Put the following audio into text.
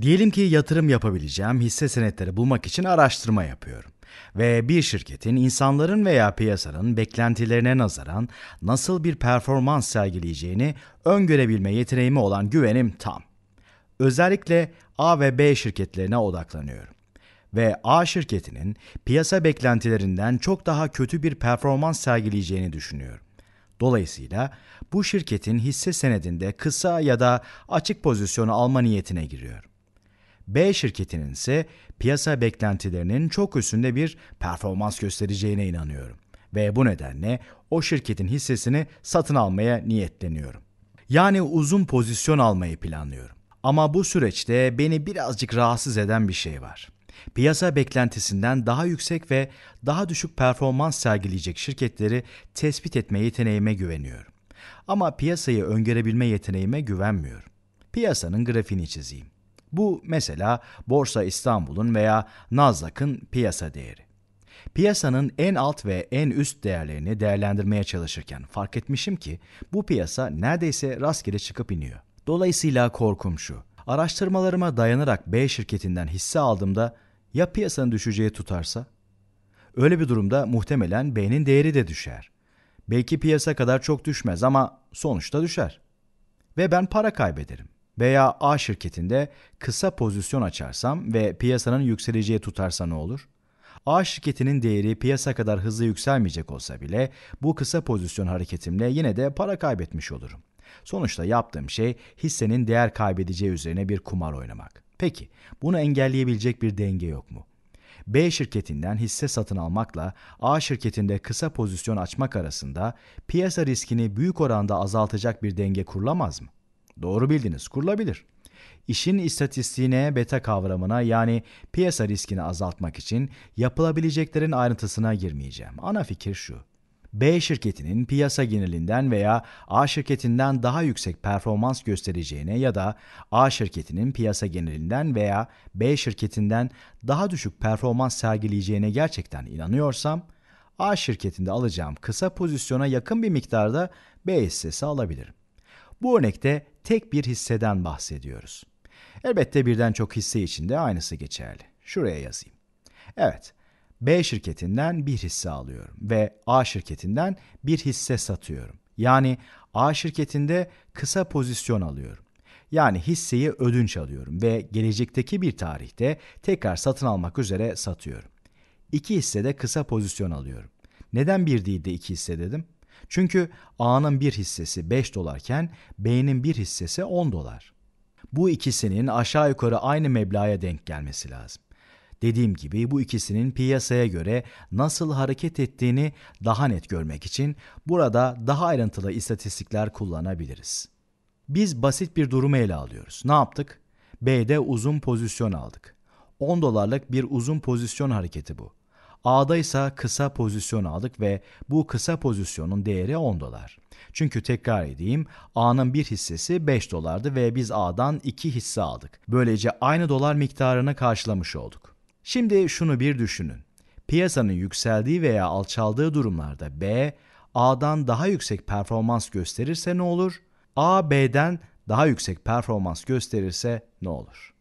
Diyelim ki yatırım yapabileceğim hisse senetleri bulmak için araştırma yapıyorum ve bir şirketin insanların veya piyasanın beklentilerine nazaran nasıl bir performans sergileyeceğini öngörebilme yeteneğimi olan güvenim tam. Özellikle A ve B şirketlerine odaklanıyorum ve A şirketinin piyasa beklentilerinden çok daha kötü bir performans sergileyeceğini düşünüyorum. Dolayısıyla bu şirketin hisse senedinde kısa ya da açık pozisyonu alma niyetine giriyorum. B şirketinin ise piyasa beklentilerinin çok üstünde bir performans göstereceğine inanıyorum ve bu nedenle o şirketin hissesini satın almaya niyetleniyorum. Yani uzun pozisyon almayı planlıyorum. Ama bu süreçte beni birazcık rahatsız eden bir şey var. Piyasa beklentisinden daha yüksek ve daha düşük performans sergileyecek şirketleri tespit etme yeteneğime güveniyorum. Ama piyasayı öngörebilme yeteneğime güvenmiyorum. Piyasanın grafiğini çizeyim. Bu mesela Borsa İstanbul'un veya Nasdaq'ın piyasa değeri. Piyasanın en alt ve en üst değerlerini değerlendirmeye çalışırken fark etmişim ki bu piyasa neredeyse rastgele çıkıp iniyor. Dolayısıyla korkum şu. Araştırmalarıma dayanarak B şirketinden hisse aldığımda ya piyasanın düşeceği tutarsa? Öyle bir durumda muhtemelen B'nin değeri de düşer. Belki piyasa kadar çok düşmez ama sonuçta düşer. Ve ben para kaybederim. Veya A şirketinde kısa pozisyon açarsam ve piyasanın yükseleceği tutarsa ne olur? A şirketinin değeri piyasa kadar hızlı yükselmeyecek olsa bile bu kısa pozisyon hareketimle yine de para kaybetmiş olurum. Sonuçta yaptığım şey hissenin değer kaybedeceği üzerine bir kumar oynamak. Peki bunu engelleyebilecek bir denge yok mu? B şirketinden hisse satın almakla A şirketinde kısa pozisyon açmak arasında piyasa riskini büyük oranda azaltacak bir denge kurulamaz mı? Doğru bildiniz, kurulabilir. İşin istatistiğine, beta kavramına yani piyasa riskini azaltmak için yapılabileceklerin ayrıntısına girmeyeceğim. Ana fikir şu. B şirketinin piyasa genelinden veya A şirketinden daha yüksek performans göstereceğine ya da A şirketinin piyasa genelinden veya B şirketinden daha düşük performans sergileyeceğine gerçekten inanıyorsam, A şirketinde alacağım kısa pozisyona yakın bir miktarda B hissesi alabilirim. Bu örnekte tek bir hisseden bahsediyoruz. Elbette birden çok hisse için de aynısı geçerli. Şuraya yazayım. Evet, B şirketinden bir hisse alıyorum ve A şirketinden bir hisse satıyorum. Yani A şirketinde kısa pozisyon alıyorum. Yani hisseyi ödünç alıyorum ve gelecekteki bir tarihte tekrar satın almak üzere satıyorum. İki hissede kısa pozisyon alıyorum. Neden bir değil de iki hisse dedim? Çünkü A'nın bir hissesi 5 dolarken B'nin bir hissesi 10 dolar. Bu ikisinin aşağı yukarı aynı meblağa denk gelmesi lazım. Dediğim gibi bu ikisinin piyasaya göre nasıl hareket ettiğini daha net görmek için burada daha ayrıntılı istatistikler kullanabiliriz. Biz basit bir durumu ele alıyoruz. Ne yaptık? B'de uzun pozisyon aldık. 10 dolarlık bir uzun pozisyon hareketi bu. A'da ise kısa pozisyon aldık ve bu kısa pozisyonun değeri 10 dolar. Çünkü tekrar edeyim A'nın bir hissesi 5 dolardı ve biz A'dan 2 hisse aldık. Böylece aynı dolar miktarını karşılamış olduk. Şimdi şunu bir düşünün. Piyasanın yükseldiği veya alçaldığı durumlarda B, A'dan daha yüksek performans gösterirse ne olur? A, B'den daha yüksek performans gösterirse ne olur?